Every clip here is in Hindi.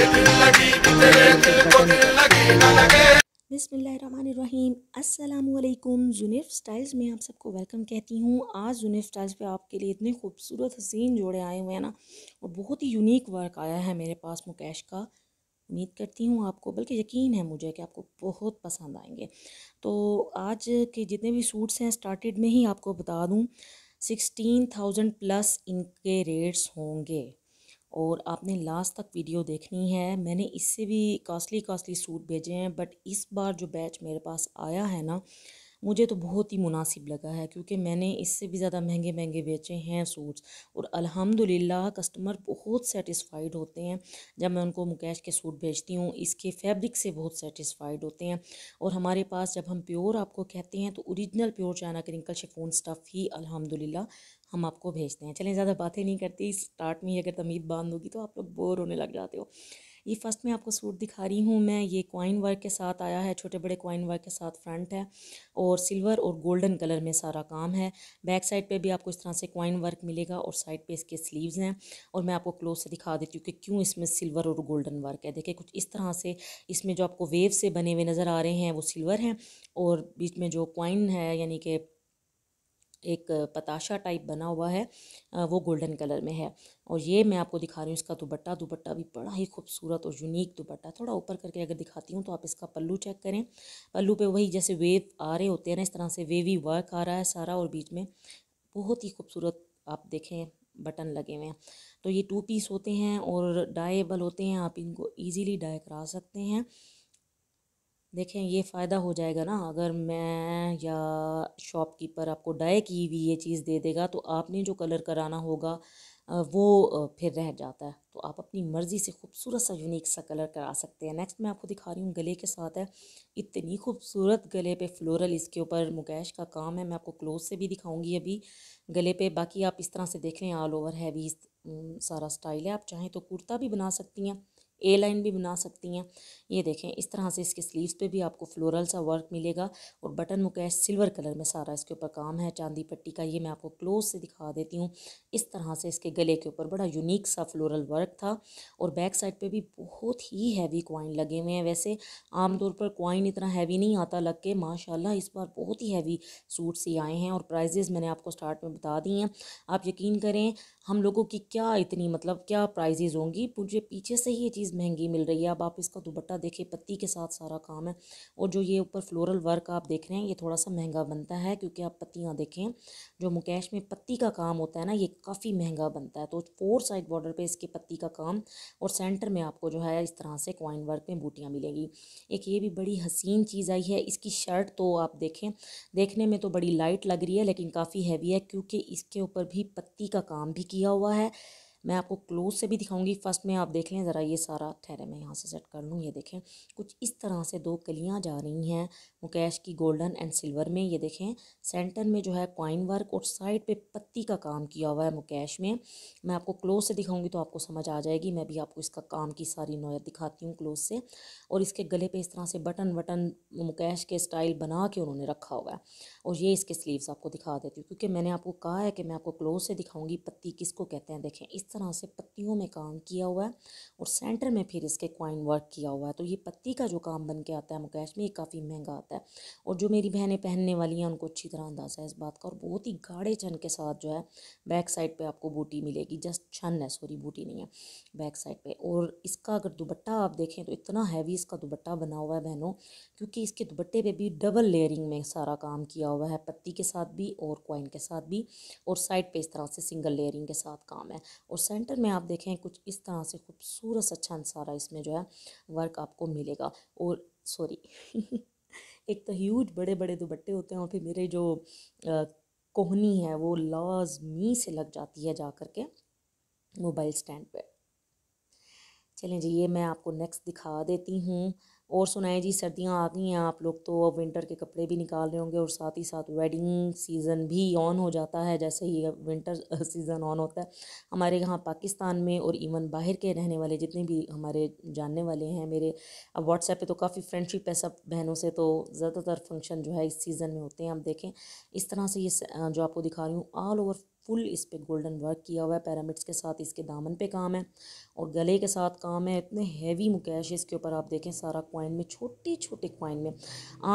बिसमीम अल्लाम जुनेफ स्टाइल्स में आप सबको वेलकम कहती हूँ आज जुनेफ स्टाइल्स पे आपके लिए इतने खूबसूरत हसीन जोड़े आए हुए हैं ना और बहुत ही यूनिक वर्क आया है मेरे पास मुकेश का उम्मीद करती हूँ आपको बल्कि यकीन है मुझे कि आपको बहुत पसंद आएंगे तो आज के जितने भी सूट्स हैं स्टार्टेड में ही आपको बता दूँ सिक्सटीन थाउजेंड प्लस इनके रेट्स होंगे और आपने लास्ट तक वीडियो देखनी है मैंने इससे भी कॉस्टली कॉस्टली सूट भेजे हैं बट इस बार जो बैच मेरे पास आया है ना मुझे तो बहुत ही मुनासिब लगा है क्योंकि मैंने इससे भी ज़्यादा महंगे महंगे बेचे हैं सूट्स और अल्हम्दुलिल्लाह कस्टमर बहुत सेटिस्फाइड होते हैं जब मैं उनको मुकेश के सूट भेजती हूँ इसके फैब्रिक से बहुत सेटिस्फाइड होते हैं और हमारे पास जब हम प्योर आपको कहते हैं तो original pure China crinkle chiffon stuff ही अलहमदिल्ला हम आपको भेजते हैं चलें ज़्यादा बातें नहीं करती स्टार्ट में ही अगर तमीज़ बांध होगी तो आप लोग बोर होने लग जाते हो ये फ़र्स्ट में आपको सूट दिखा रही हूँ मैं ये कॉइन वर्क के साथ आया है छोटे बड़े कॉइन वर्क के साथ फ्रंट है और सिल्वर और गोल्डन कलर में सारा काम है बैक साइड पे भी आपको इस तरह से कॉइन वर्क मिलेगा और साइड पे इसके स्लीव्स हैं और मैं आपको क्लोज से दिखा देती हूँ कि क्यों इसमें सिल्वर और गोल्डन वर्क है देखिए कुछ इस तरह से इसमें जो आपको वेव से बने हुए नज़र आ रहे हैं वो सिल्वर हैं और बीच में जो कॉइन है यानी कि एक पताशा टाइप बना हुआ है वो गोल्डन कलर में है और ये मैं आपको दिखा रही हूँ इसका दुपट्टा दुपट्टा भी बड़ा ही खूबसूरत और यूनिक दुपट्टा थोड़ा ऊपर करके अगर दिखाती हूँ तो आप इसका पल्लू चेक करें पल्लू पे वही जैसे वेव आ रहे होते हैं ना इस तरह से वेवी वर्क आ रहा है सारा और बीच में बहुत ही खूबसूरत आप देखें बटन लगे हुए हैं तो ये टू पीस होते हैं और डाएबल होते हैं आप इनको ईजीली डाई करा सकते हैं देखें ये फ़ायदा हो जाएगा ना अगर मैं या शॉपकीपर आपको डाई की हुई ये चीज़ दे देगा तो आपने जो कलर कराना होगा वो फिर रह जाता है तो आप अपनी मर्ज़ी से खूबसूरत सा यूनिक सा कलर करा सकते हैं नेक्स्ट मैं आपको दिखा रही हूँ गले के साथ है इतनी खूबसूरत गले पे फ्लोरल इसके ऊपर मुकैश का काम है मैं आपको क्लोज से भी दिखाऊंगी अभी गले पे बाकी आप इस तरह से देख लें ऑल ओवर हैवी सारा स्टाइल है आप चाहें तो कुर्ता भी बना सकती हैं ए लाइन भी बना सकती हैं ये देखें इस तरह से इसके स्लीव्स पे भी आपको फ्लोरल सा वर्क मिलेगा और बटन मुकैश सिल्वर कलर में सारा इसके ऊपर काम है चांदी पट्टी का ये मैं आपको क्लोज से दिखा देती हूँ इस तरह से इसके गले के ऊपर बड़ा यूनिक सा फ्लोरल वर्क था और बैक साइड पर भी बहुत ही हैवी क्वाइन लगे हुए हैं वैसे आमतौर पर क्वाइन इतना हैवी नहीं आता लग के माशाला इस बार बहुत ही हैवी सूट से आए हैं और प्राइजेज़ मैंने आपको स्टार्ट में बता दी हैं आप यकीन करें हम लोगों की क्या इतनी मतलब क्या प्राइजेज़ होंगी मुझे पीछे से ही ये चीज़ चीज़ महंगी मिल रही है अब आप इसका दुपट्टा देखें पत्ती के साथ सारा काम है और जो ये ऊपर फ्लोरल वर्क आप देख रहे हैं ये थोड़ा सा महंगा बनता है क्योंकि आप पत्तियाँ देखें जो मुकेश में पत्ती का काम होता है ना ये काफ़ी महंगा बनता है तो फोर साइड बॉर्डर पर इसके पत्ती का काम और सेंटर में आपको जो है इस तरह से क्वाइन वर्क में बूटियाँ मिलेंगी एक ये भी बड़ी हसीन चीज़ आई है इसकी शर्ट तो आप देखें देखने में तो बड़ी लाइट लग रही है लेकिन काफ़ी हैवी है क्योंकि इसके ऊपर भी पत्ती का काम भी किया हुआ है मैं आपको क्लोज से भी दिखाऊंगी फर्स्ट में आप देख लें ज़रा ये सारा ठहरे मैं यहाँ से सेट कर लूँ ये देखें कुछ इस तरह से दो कलियाँ जा रही हैं मुकेश की गोल्डन एंड सिल्वर में ये देखें सेंटर में जो है कॉइन वर्क और साइड पे पत्ती का काम किया हुआ है मुकेश में मैं आपको क्लोज से दिखाऊँगी तो आपको समझ आ जाएगी मैं भी आपको इसका काम की सारी नोयत दिखाती हूँ क्लोज से और इसके गले पर इस तरह से बटन वटन मुकेश के स्टाइल बना के उन्होंने रखा हुआ है और ये इसके स्लीवस आपको दिखा देती हूँ क्योंकि मैंने आपको कहा है कि मैं आपको क्लोज से दिखाऊँगी पत्ती किसको कहते हैं देखें इस तरह से पत्तियों में काम किया हुआ है और सेंटर में फिर इसके क्वाइन वर्क किया हुआ है तो ये पत्ती का जो काम बन के आता है मुकैश में ये काफ़ी महंगा आता है और जो मेरी बहनें पहनने वाली हैं उनको अच्छी तरह अंदाज़ा है इस बात का और बहुत ही गाढ़े छन के साथ जो है बैक साइड पर आपको बूटी मिलेगी जस्ट छन है सॉरी बूटी नहीं है बैक साइड पर और इसका अगर दुबट्टा आप देखें तो इतना हैवी इसका दुबट्टा बना हुआ है बहनों क्योंकि इसके दुबट्टे पर भी डबल लेयरिंग में सारा काम किया हुआ है पत्ती के साथ भी और क्वाइन के साथ भी और साइड पे इस तरह से सिंगल लेयरिंग के साथ काम है और सेंटर में आप देखें कुछ इस तरह से खूबसूरत सा छन सारा इसमें जो है वर्क आपको मिलेगा और सॉरी एक तो ह्यूज बड़े बड़े दुपट्टे होते हैं और फिर मेरे जो कोहनी है वो लाजमी से लग जाती है जा कर के मोबाइल स्टैंड पे चलें जी ये मैं आपको नेक्स्ट दिखा देती हूँ और सुनाए जी सर्दियाँ आ गई हैं आप लोग तो अब विंटर के कपड़े भी निकाल रहे होंगे और साथ ही साथ वेडिंग सीज़न भी ऑन हो जाता है जैसे ही विंटर सीज़न ऑन होता है हमारे यहाँ पाकिस्तान में और इवन बाहर के रहने वाले जितने भी हमारे जानने वाले हैं मेरे अब व्हाट्सएप पे तो काफ़ी फ्रेंडशिप है सब बहनों से तो ज़्यादातर फंक्शन जो है इस सीज़न में होते हैं आप देखें इस तरह से ये जो आपको दिखा रही हूँ ऑल ओवर फुल इस पर गोल्डन वर्क किया हुआ है पैरामिड्स के साथ इसके दामन पे काम है और गले के साथ काम है इतने हैवी मुकैश इसके ऊपर आप देखें सारा क्वाइन में छोटे छोटे कॉइन में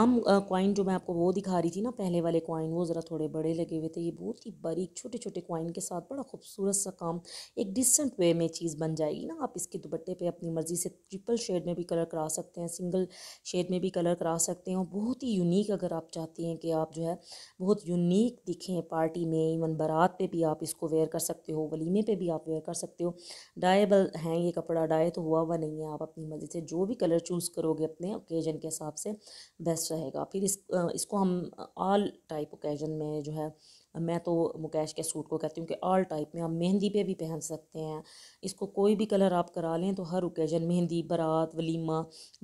आम क्वाइन जो मैं आपको वो दिखा रही थी ना पहले वाले कॉइन वो ज़रा थोड़े बड़े लगे हुए थे ये बहुत ही बारीक छोटे छोटे कॉइन के साथ बड़ा खूबसूरत सा काम एक डिसेंट वे में चीज़ बन जाएगी ना आप इसके दुपट्टे पर अपनी मर्ज़ी से ट्रिपल शेड में भी कलर करा सकते हैं सिंगल शेड में भी कलर करा सकते हैं और बहुत ही यूनिक अगर आप चाहती हैं कि आप जो है बहुत यूनिक दिखें पार्टी में इवन बारात पे भी आप इसको वेयर कर सकते हो वलीमे पे भी आप वेयर कर सकते हो डाएबल हैं ये कपड़ा डाए तो हुआ हुआ नहीं है आप अपनी मर्ज़ी से जो भी कलर चूज़ करोगे अपने ओकेजन के हिसाब से बेस्ट रहेगा फिर इस इसको हम ऑल टाइप ओकेजन में जो है मैं तो मुकेश के सूट को कहती हूँ कि ऑल टाइप में आप मेहंदी पे भी पहन सकते हैं इसको कोई भी कलर आप करा लें तो हर ओकेजन मेहंदी बारात वलीमा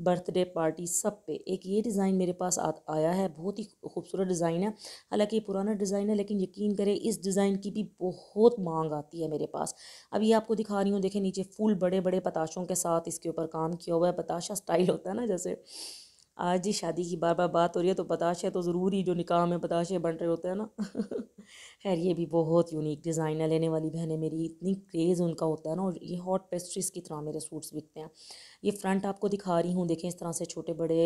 बर्थडे पार्टी सब पे एक ये डिज़ाइन मेरे पास आ, आया है बहुत ही खूबसूरत डिज़ाइन है हालांकि ये पुराना डिज़ाइन है लेकिन यकीन करें इस डिज़ाइन की भी बहुत मांग आती है मेरे पास अब ये आपको दिखा रही हूँ देखें नीचे फूल बड़े बड़े पताशों के साथ इसके ऊपर काम किया हुआ है पताशा स्टाइल होता है ना जैसे आज ही शादी की बार बार बात हो रही है तो बताशे तो ज़रूरी जो निकाह में बताशे बन रहे होते हैं ना खैर ये भी बहुत यूनिक है लेने वाली बहनें मेरी इतनी क्रेज़ उनका होता है ना और ये हॉट पेस्ट्रीज़ की तरह मेरे सूट्स बिकते हैं ये फ्रंट आपको दिखा रही हूँ देखें इस तरह से छोटे बड़े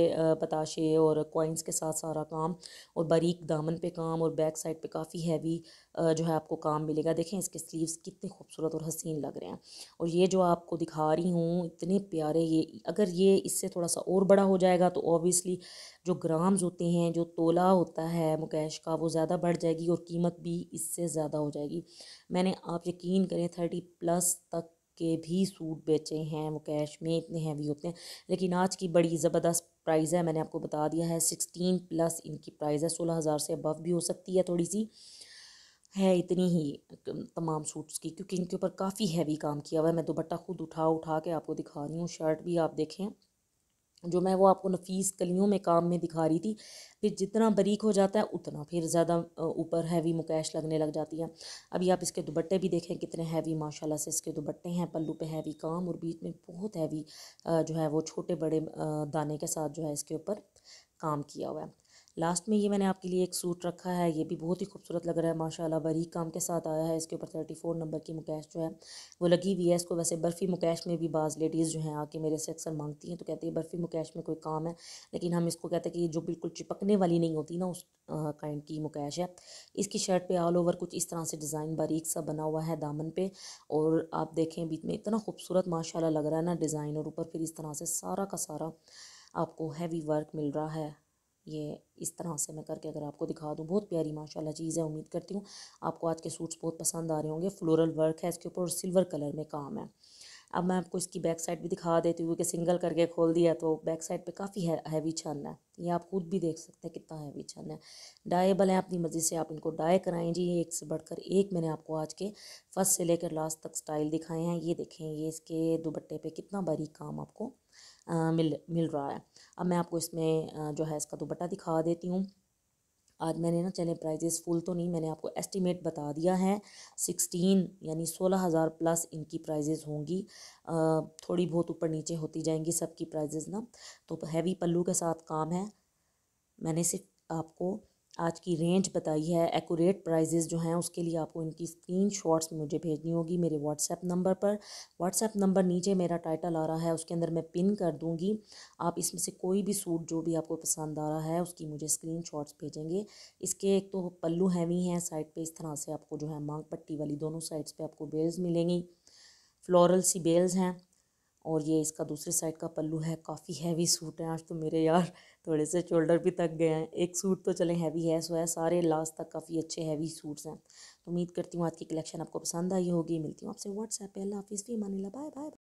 पताशे और कॉइन्स के साथ सारा काम और बारीक दामन पे काम और बैक साइड पे काफ़ी हैवी जो है आपको काम मिलेगा देखें इसके स्लीव्स कितने खूबसूरत और हसीन लग रहे हैं और ये जो आपको दिखा रही हूँ इतने प्यारे ये अगर ये इससे थोड़ा सा और बड़ा हो जाएगा तो ऑब्वियसली जो ग्राम्स होते हैं जो तोला होता है मुकेश का वो ज़्यादा बढ़ जाएगी और कीमत भी इससे ज़्यादा हो जाएगी मैंने आप यकीन करें थर्टी प्लस तक के भी सूट बेचे हैं वो कैश में इतने हैवी होते हैं लेकिन आज की बड़ी ज़बरदस्त प्राइस है मैंने आपको बता दिया है सिक्सटीन प्लस इनकी प्राइस है सोलह हज़ार से अबव भी हो सकती है थोड़ी सी है इतनी ही तमाम सूट्स की क्योंकि इनके ऊपर काफ़ी हैवी काम किया हुआ है मैं दुपट्टा खुद उठा उठा के आपको दिखा रही हूँ शर्ट भी आप देखें जो मैं वो आपको नफीस कलियों में काम में दिखा रही थी फिर जितना बरीक हो जाता है उतना फिर ज़्यादा ऊपर हैवी मुकैश लगने लग जाती है अभी आप इसके दुबट्टे भी देखें कितने हैवी माशाल्लाह से इसके दुबट्टे हैं पल्लू पे हैवी काम और बीच में बहुत हैवी जो है वो छोटे बड़े दाने के साथ जो है इसके ऊपर काम किया हुआ है लास्ट में ये मैंने आपके लिए एक सूट रखा है ये भी बहुत ही खूबसूरत लग रहा है माशाल्लाह बारीक काम के साथ आया है इसके ऊपर थर्टी फोर नंबर की मुकैश जो है वो लगी हुई है इसको वैसे बर्फ़ी मुकैश में भी बाज़ लेडीज़ जो हैं आके मेरे से अक्सर मांगती हैं तो कहते हैं बर्फ़ी मुकैश में कोई काम है लेकिन हम इसको कहते हैं कि ये जो बिल्कुल चिपकने वाली नहीं होती ना उस काइंड की मुकैश है इसकी शर्ट पर ऑल ओवर कुछ इस तरह से डिज़ाइन बारीक सा बना हुआ है दामन पर और आप देखें बीच में इतना खूबसूरत माशा लग रहा है ना डिज़ाइन और ऊपर फिर इस तरह से सारा का सारा आपको हैवी वर्क मिल रहा है ये इस तरह से मैं करके अगर आपको दिखा दूँ बहुत प्यारी माशाल्लाह चीज़ है उम्मीद करती हूँ आपको आज के सूट्स बहुत पसंद आ रहे होंगे फ्लोरल वर्क है इसके ऊपर सिल्वर कलर में काम है अब मैं आपको इसकी बैक साइड भी दिखा देती हूँ कि सिंगल करके खोल दिया तो बैक साइड पे काफ़ी हैवी छन है ये आप खुद भी देख सकते हैं कितना हैवी छन है डाएबल है अपनी मर्ज़ी से आप इनको डाई कराएं जी एक से बढ़कर एक मैंने आपको आज के फर्स्ट से लेकर लास्ट तक स्टाइल दिखाए हैं ये देखें ये इसके दुपट्टे पर कितना बारीक काम आपको मिल मिल रहा है अब मैं आपको इसमें जो है इसका दुपट्टा दिखा देती हूँ आज मैंने ना चले प्राइजेस फुल तो नहीं मैंने आपको एस्टीमेट बता दिया है सिक्सटीन यानी सोलह हज़ार प्लस इनकी प्राइजेस होंगी थोड़ी बहुत ऊपर नीचे होती जाएंगी सबकी प्राइजेस ना तो हैवी पल्लू के साथ काम है मैंने सिर्फ आपको आज की रेंज बताई है एक्यूरेट प्राइजेज़ जो हैं उसके लिए आपको इनकी स्क्रीन शॉट्स मुझे भेजनी होगी मेरे व्हाट्सएप नंबर पर व्हाट्सएप नंबर नीचे मेरा टाइटल आ रहा है उसके अंदर मैं पिन कर दूंगी आप इसमें से कोई भी सूट जो भी आपको पसंद आ रहा है उसकी मुझे स्क्रीन शॉट्स भेजेंगे इसके एक तो पल्लू हैवी हैं साइड पर इस तरह से आपको जो है मांग पट्टी वाली दोनों साइड्स पर आपको बेल्स मिलेंगी फ्लोरल सी बेल्स हैं और ये इसका दूसरे साइड का पल्लू है काफ़ी हैवी सूट है आज तो मेरे यार थोड़े से शोल्डर भी तक गए हैं एक सूट तो चले हैवी है सो है सारे लास्ट तक काफ़ी अच्छे हैवी सूट्स हैं उम्मीद करती हूँ आज की कलेक्शन आपको पसंद आई होगी मिलती हूँ आपसे व्हाट्सएप पे अल्लाह हाफिज़ भी मानी बाय बाय